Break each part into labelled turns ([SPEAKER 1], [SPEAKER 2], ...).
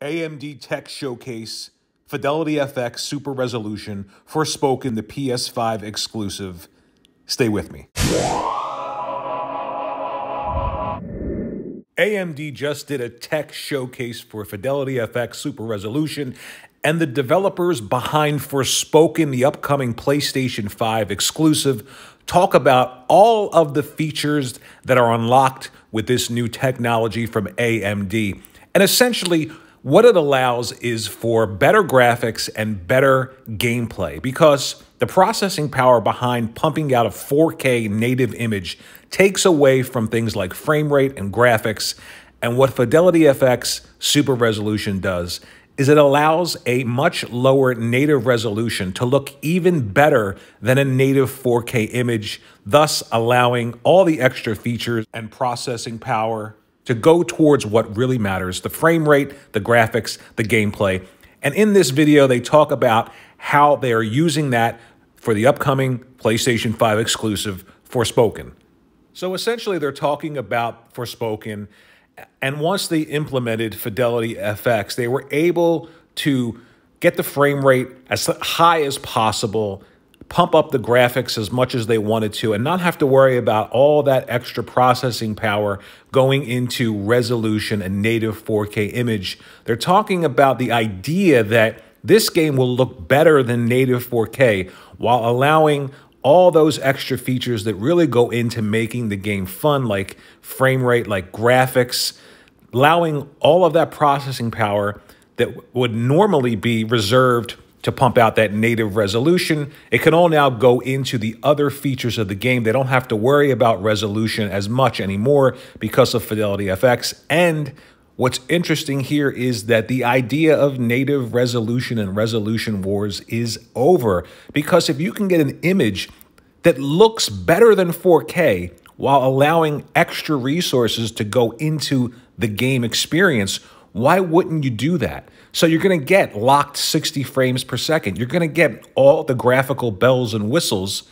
[SPEAKER 1] AMD Tech Showcase Fidelity FX Super Resolution Spoken, the PS5 exclusive. Stay with me. AMD just did a tech showcase for Fidelity FX Super Resolution, and the developers behind Forspoken, the upcoming PlayStation 5 exclusive, talk about all of the features that are unlocked with this new technology from AMD. And essentially, what it allows is for better graphics and better gameplay because the processing power behind pumping out a 4K native image takes away from things like frame rate and graphics. And what Fidelity FX Super Resolution does is it allows a much lower native resolution to look even better than a native 4K image, thus allowing all the extra features and processing power to go towards what really matters the frame rate, the graphics, the gameplay. And in this video, they talk about how they are using that for the upcoming PlayStation 5 exclusive Forspoken. So essentially, they're talking about Forspoken. And once they implemented Fidelity FX, they were able to get the frame rate as high as possible pump up the graphics as much as they wanted to and not have to worry about all that extra processing power going into resolution and native 4K image. They're talking about the idea that this game will look better than native 4K while allowing all those extra features that really go into making the game fun, like frame rate, like graphics, allowing all of that processing power that would normally be reserved to pump out that native resolution. It can all now go into the other features of the game. They don't have to worry about resolution as much anymore because of Fidelity FX. And what's interesting here is that the idea of native resolution and resolution wars is over because if you can get an image that looks better than 4K while allowing extra resources to go into the game experience why wouldn't you do that? So you're going to get locked 60 frames per second. You're going to get all the graphical bells and whistles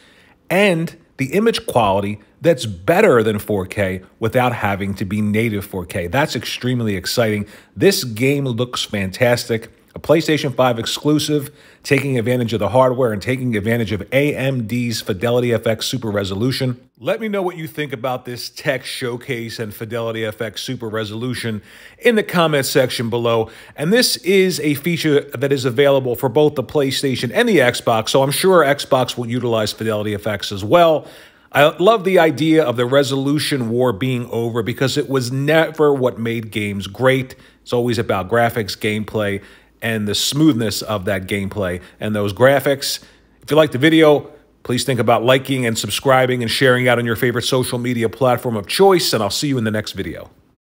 [SPEAKER 1] and the image quality that's better than 4K without having to be native 4K. That's extremely exciting. This game looks fantastic. PlayStation 5 exclusive, taking advantage of the hardware and taking advantage of AMD's Fidelity Super Resolution. Let me know what you think about this tech showcase and Fidelity Super Resolution in the comments section below. And this is a feature that is available for both the PlayStation and the Xbox, so I'm sure Xbox will utilize Fidelity as well. I love the idea of the resolution war being over because it was never what made games great. It's always about graphics, gameplay, and the smoothness of that gameplay and those graphics. If you like the video, please think about liking and subscribing and sharing out on your favorite social media platform of choice, and I'll see you in the next video.